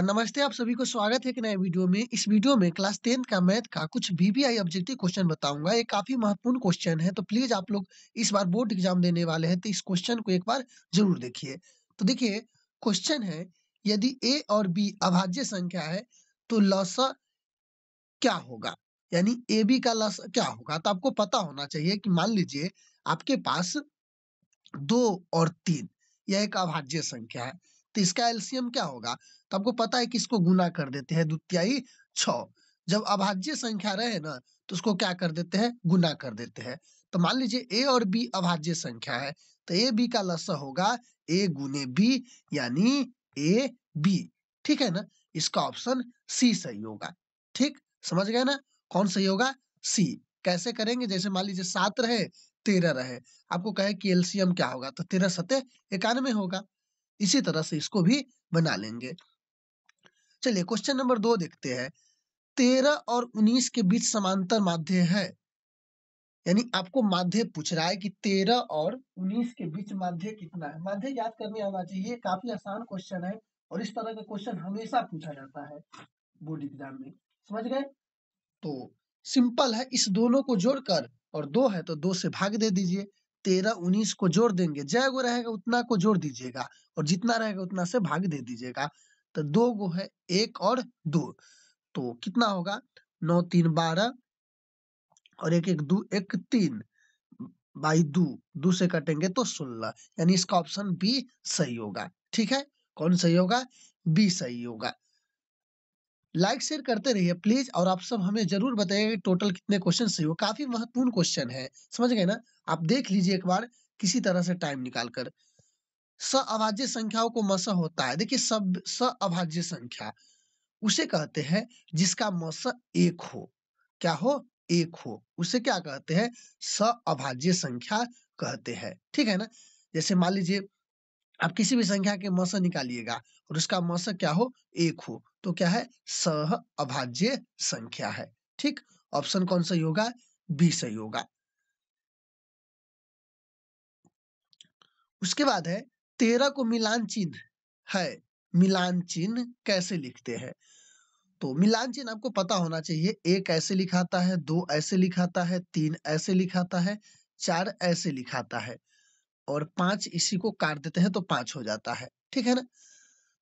नमस्ते आप सभी को स्वागत है एक नए वीडियो में इस वीडियो में क्लास टेंथ का मैथ का कुछ बीबीआई ऑब्जेक्टिव क्वेश्चन बताऊंगा ये काफी महत्वपूर्ण क्वेश्चन है तो प्लीज आप लोग इस बार बोर्ड एग्जाम देने वाले हैं तो इस क्वेश्चन को एक बार जरूर देखिए तो देखिए क्वेश्चन है यदि ए और बी अभाज्य संख्या है तो लस क्या होगा यानी ए बी का लस क्या होगा तो आपको पता होना चाहिए कि मान लीजिए आपके पास दो और तीन यह एक अभाज्य संख्या है तो इसका एल्सियम क्या होगा तो आपको पता है कि इसको गुना कर देते हैं द्वितियाई छ जब अभाज्य संख्या रहे ना तो उसको क्या कर देते हैं गुना कर देते हैं तो मान लीजिए ए और बी अभाज्य संख्या है तो ए बी का लस होगा ए गुने बी यानी ए बी ठीक है ना इसका ऑप्शन सी सही होगा ठीक समझ गए ना कौन सही होगा सी कैसे करेंगे जैसे मान लीजिए सात रहे तेरह रहे आपको कहे कि एल्सियम क्या होगा तो तेरह सतह इक्यानवे होगा इसी तरह से इसको भी बना लेंगे चलिए क्वेश्चन नंबर दो देखते हैं तेरह और उन्नीस के बीच समांतर माध्य है यानी आपको माध्य पूछ रहा है कि तेरह और उन्नीस के बीच माध्य कितना है माध्य याद करने आना चाहिए काफी आसान क्वेश्चन है और इस तरह का क्वेश्चन हमेशा पूछा जाता है बोर्ड एग्जाम में समझ गए तो सिंपल है इस दोनों को जोड़कर और दो है तो दो से भाग दे दीजिए तेरह उन्नीस को जोड़ देंगे जय गो रहेगा उतना को जोड़ दीजिएगा और जितना रहेगा उतना से भाग दे दीजिएगा तो दो गो है एक और दो तो कितना होगा नौ तीन बारह और एक एक दो एक तीन बाई दो दो से कटेंगे तो सोलह यानी इसका ऑप्शन बी सही होगा ठीक है कौन सही होगा बी सही होगा लाइक शेयर करते रहिए प्लीज और आप सब हमें जरूर बताइए कि टोटल कितने क्वेश्चन सही हो काफी महत्वपूर्ण क्वेश्चन है समझ गए ना आप देख लीजिए एक बार किसी तरह से टाइम निकाल कर स अभाज्य संख्याओं को मस होता है देखिए सब स अभाज्य संख्या उसे कहते हैं जिसका मस एक हो क्या हो एक हो उसे क्या कहते हैं स अभाज्य संख्या कहते हैं ठीक है ना जैसे मान लीजिए आप किसी भी संख्या के मस निकालिएगा और उसका मस क्या हो एक हो तो क्या है सह अभाज्य संख्या है ठीक ऑप्शन कौन सही होगा बी सही होगा उसके बाद है तेरह को मिलान चिन्ह है मिलान चिन्ह कैसे लिखते हैं तो मिलान चिन्ह आपको पता होना चाहिए एक ऐसे लिखाता है दो ऐसे लिखाता है तीन ऐसे लिखाता है चार ऐसे लिखाता है और पांच इसी को काट देते हैं तो पांच हो जाता है ठीक है ना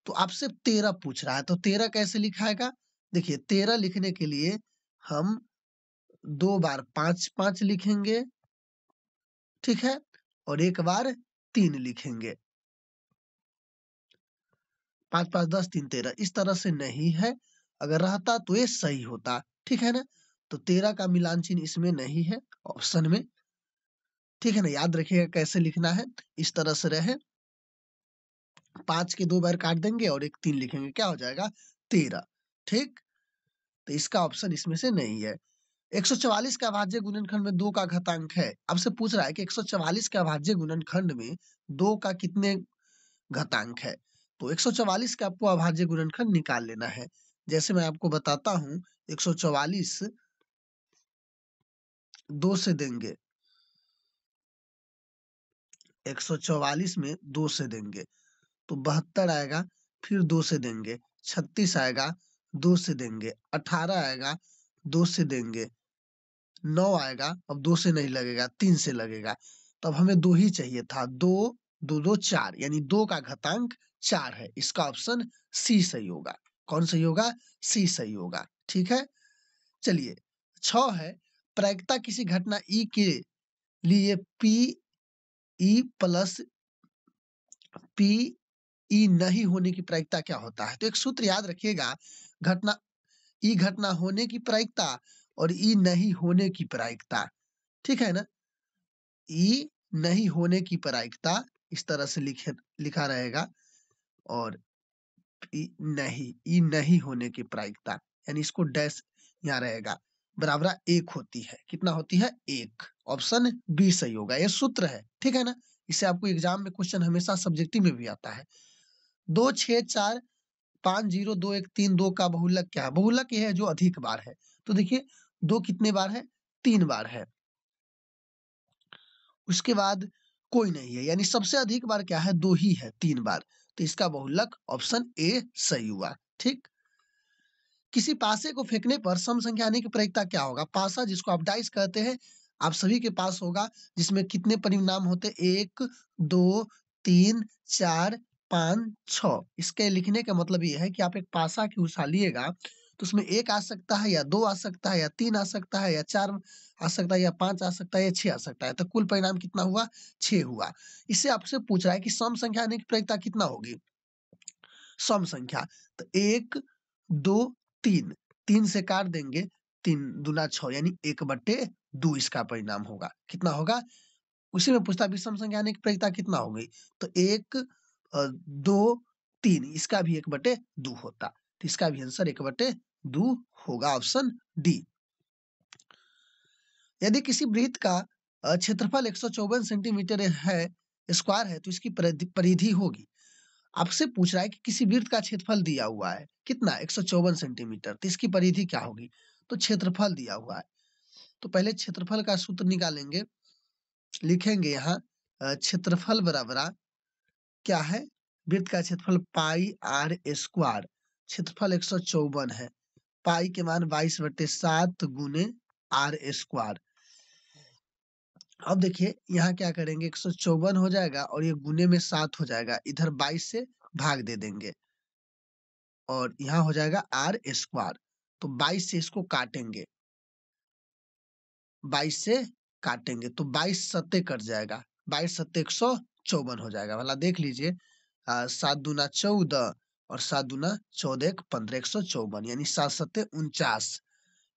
तो आपसे तेरह पूछ रहा है तो तेरह कैसे लिखाएगा देखिए तेरह लिखने के लिए हम दो बार पांच पांच लिखेंगे ठीक है और एक बार तीन लिखेंगे पांच पांच दस तीन तेरह इस तरह से नहीं है अगर रहता तो ये सही होता ठीक है ना तो तेरह का मिलान चिन्ह इसमें नहीं है ऑप्शन में ठीक है ना याद रखिएगा कैसे लिखना है इस तरह से रहे पांच के दो बार काट देंगे और एक तीन लिखेंगे क्या हो जाएगा तेरह ठीक तो इसका ऑप्शन इसमें से नहीं है 144 के अभाज्य गुणनखंड में दो का घातांक है आपसे पूछ रहा है कि 144 के अभाज्य गुणनखंड में दो का कितने घातांक है तो 144 का आपको अभाज्य गुणनखंड निकाल लेना है जैसे मैं आपको बताता हूं 144 दो से देंगे एक सौ चौवालीस में दो से देंगे तो बहत्तर आएगा फिर दो से देंगे छत्तीस आएगा दो से देंगे अठारह आएगा दो से देंगे नौ आएगा अब दो से नहीं लगेगा तीन से लगेगा तब तो हमें दो ही चाहिए था दो दो दो चार यानी दो का घातांक चार है इसका ऑप्शन सी सही होगा कौन सही होगा सी सही होगा ठीक है चलिए छ है प्रायिकता किसी घटना ई के लिए P E plus P E नहीं होने की प्रायिकता क्या होता है तो एक सूत्र याद रखिएगा घटना ई e घटना होने की प्रायिकता और ई e नहीं होने की प्रायिकता ठीक है ना ई e नहीं होने की प्रायिकता इस तरह से लिखे लिखा रहेगा और ई नहीं ई नहीं होने की प्रायिकता यानी इसको डैश यहाँ रहेगा बराबरा एक होती है कितना होती है एक ऑप्शन बी सही होगा यह सूत्र है ठीक है ना इसे आपको एग्जाम में क्वेश्चन हमेशा सब्जेक्टिव में भी आता है दो छह चार पांच जीरो दो एक तीन दो का बहुलक क्या है बहुलक यह है जो अधिक बार है तो देखिए दो कितने बार है तीन बार है उसके बाद कोई नहीं है यानी सबसे अधिक बार क्या है दो ही है तीन बार तो इसका बहुलक ऑप्शन ए सही हुआ ठीक किसी पासे को फेंकने पर सम संख्या आने की प्रयोगता क्या होगा पासा जिसको आप डाइस कहते हैं आप सभी के पास होगा जिसमें कितने परिणाम होते एक दो तीन चार पाँच छ इसके लिखने का मतलब ये है कि आप एक पासा की लिएगा तो उसमें एक आ सकता है या दो आ सकता है या तीन आ सकता है या चार आ सकता है या पांच आ सकता है या छह आ सकता है तो कुल परिणाम कितना हुआ छह हुआ इससे आपसे पूछ रहा है कि सम संख्या आने की प्रयोगता कितना होगी सम संख्या तो एक दो तीन तीन से काट देंगे तीन दुना छ यानी एक बट्टे दो इसका परिणाम होगा कितना होगा उसी में पूछता विषम संख्या की प्रयोगता कितना हो गई तो एक दो तीन इसका भी एक बटे दो होता तो इसका भी आंसर एक बटे दो होगा ऑप्शन डी यदि किसी वृत्त का क्षेत्रफल एक सेंटीमीटर है स्क्वायर है तो इसकी परिधि होगी आपसे पूछ रहा है कि किसी वृत्त का क्षेत्रफल दिया हुआ है कितना एक सेंटीमीटर तो इसकी परिधि क्या होगी तो क्षेत्रफल दिया हुआ है तो पहले क्षेत्रफल का सूत्र निकालेंगे लिखेंगे यहाँ क्षेत्रफल बराबर क्या है वृत्त का क्षेत्रफल पाई आर स्क्वायर क्षेत्रफल एक है पाई के मान बाईस बटे सात गुने आर स्क्वायर अब देखिए यहाँ क्या करेंगे एक सौ चौवन हो जाएगा और ये गुने में सात हो जाएगा इधर बाईस से भाग दे देंगे और यहाँ हो जाएगा आर स्क्वायर तो बाईस से इसको काटेंगे बाईस से काटेंगे तो बाईस सत्य कट जाएगा बाईस सत्ते एक सौ चौवन हो जाएगा वाला देख लीजिए सात दूना चौदह और सात दूना चौदह पंद्रह एक सौ चौवन यानी सात सत्य उनचास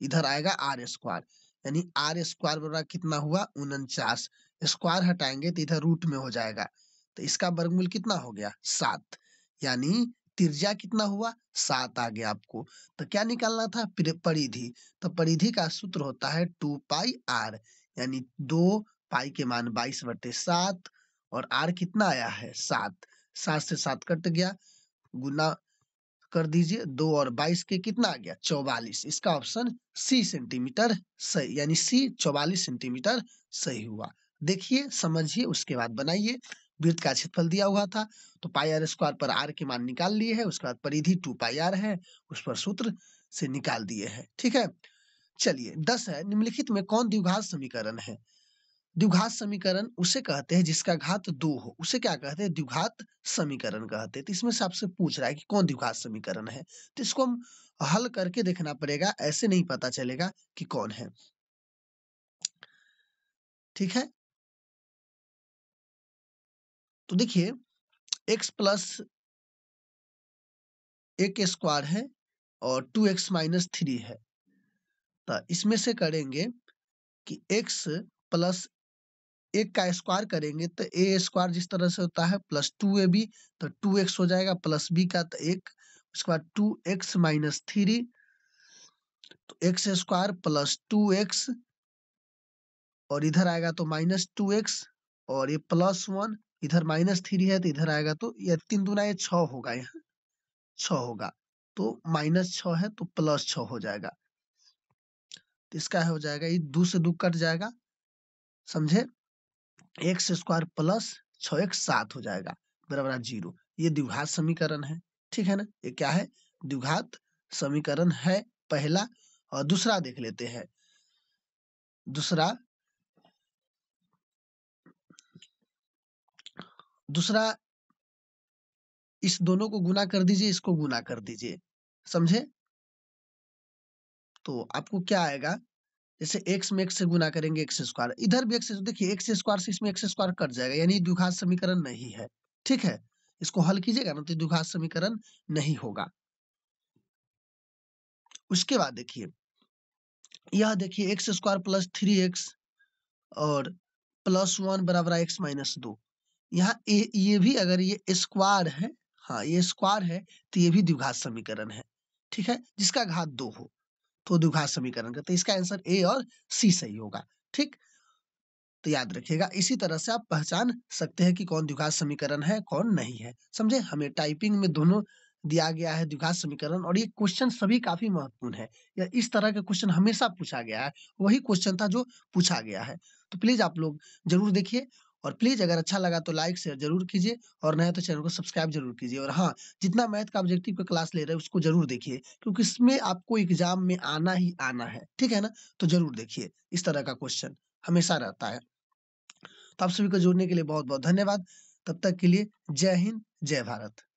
इधर आएगा आर स्क्वायर यानी आर स्क्वायर बराबर कितना हुआ उनचास स्क्वायर हटाएंगे तो इधर रूट में हो जाएगा तो इसका वर्गमूल कितना हो गया सात यानी तिरजा कितना हुआ सात आ गया आपको तो क्या निकालना था परिधि तो परिधि का सूत्र होता है टू पाई आर यानी दो पाई के मान बाईस बटे सात और आर कितना आया है सात सात से सात कट गया गुना कर दीजिए दो और बाईस के कितना आ गया चौवालीस इसका ऑप्शन सी सेंटीमीटर सही यानी सी चौवालीस सेंटीमीटर सही हुआ देखिए समझिए उसके बाद बनाइए वृत्त का क्षेत्रफल दिया हुआ था तो पाई आर स्क्वायर पर आर के मान निकाल लिए है उसके बाद परिधि टू पाई आर है उस पर सूत्र से निकाल दिए है ठीक है चलिए दस है निम्नलिखित में कौन द्विघात समीकरण है द्विघात समीकरण उसे कहते हैं जिसका घात दो हो उसे क्या कहते हैं द्विघात समीकरण कहते हैं तो इसमें से आपसे पूछ रहा है कि कौन द्विघात समीकरण है तो इसको हम हल करके देखना पड़ेगा ऐसे नहीं पता चलेगा कि कौन है ठीक है तो देखिए एक्स प्लस एक स्क्वायर है और टू एक्स माइनस थ्री है तो इसमें से करेंगे कि एक्स प्लस एक का स्क्वायर करेंगे तो ए स्क्वायर जिस तरह से होता है प्लस टू ए बी तो टू एक्स हो जाएगा प्लस बी का तो एक उसके बाद टू एक्स माइनस थ्री तो X square plus two X और इधर आएगा तो माइनस टू एक्स और ये प्लस वन इधर माइनस थ्री है तो इधर आएगा तो ये तीन दुना ये छ होगा यहाँ छ होगा तो माइनस छ है तो प्लस छ हो जाएगा तो इसका हो जाएगा ये दो से दो कट जाएगा समझे एक्स स्क्वायर प्लस छ एक सात हो जाएगा बराबर जीरो ये द्विघात समीकरण है ठीक है ना ये क्या है द्विघात समीकरण है पहला और दूसरा देख लेते हैं दूसरा दूसरा इस दोनों को गुना कर दीजिए इसको गुना कर दीजिए समझे तो आपको क्या आएगा जैसे एक्स में एक्स से गुना करेंगे एक्स स्क्वायर इधर भी एक्स तो देखिए एक्स स्क्वायर से इसमें एक्स स्क्वायर कट जाएगा यानी द्विघात समीकरण नहीं है ठीक है इसको हल कीजिएगा ना तो द्विघात समीकरण नहीं होगा उसके बाद देखिए यह देखिए X square plus three X और प्लस वन बराबर एक्स माइनस दो यहाँ ये भी अगर ये स्क्वायर है हाँ ये स्क्वायर है तो ये भी द्विघात समीकरण है ठीक है जिसका घात दो हो तो द्विघात समीकरण का तो इसका आंसर ए और सी सही होगा ठीक तो याद रखिएगा इसी तरह से आप पहचान सकते हैं कि कौन द्विघात समीकरण है कौन नहीं है समझे हमें टाइपिंग में दोनों दिया गया है द्विघात समीकरण और ये क्वेश्चन सभी काफी महत्वपूर्ण है या इस तरह के क्वेश्चन हमेशा पूछा गया है वही क्वेश्चन था जो पूछा गया है तो प्लीज आप लोग जरूर देखिए और प्लीज अगर अच्छा लगा तो लाइक शेयर जरूर कीजिए और नया तो चैनल को सब्सक्राइब जरूर कीजिए और हाँ जितना मैथ का ऑब्जेक्टिव का क्लास ले रहे हैं उसको जरूर देखिए क्योंकि इसमें आपको एग्जाम में आना ही आना है ठीक है ना तो जरूर देखिए इस तरह का क्वेश्चन हमेशा रहता है तो आप सभी को जुड़ने के लिए बहुत बहुत धन्यवाद तब तक के लिए जय हिंद जय भारत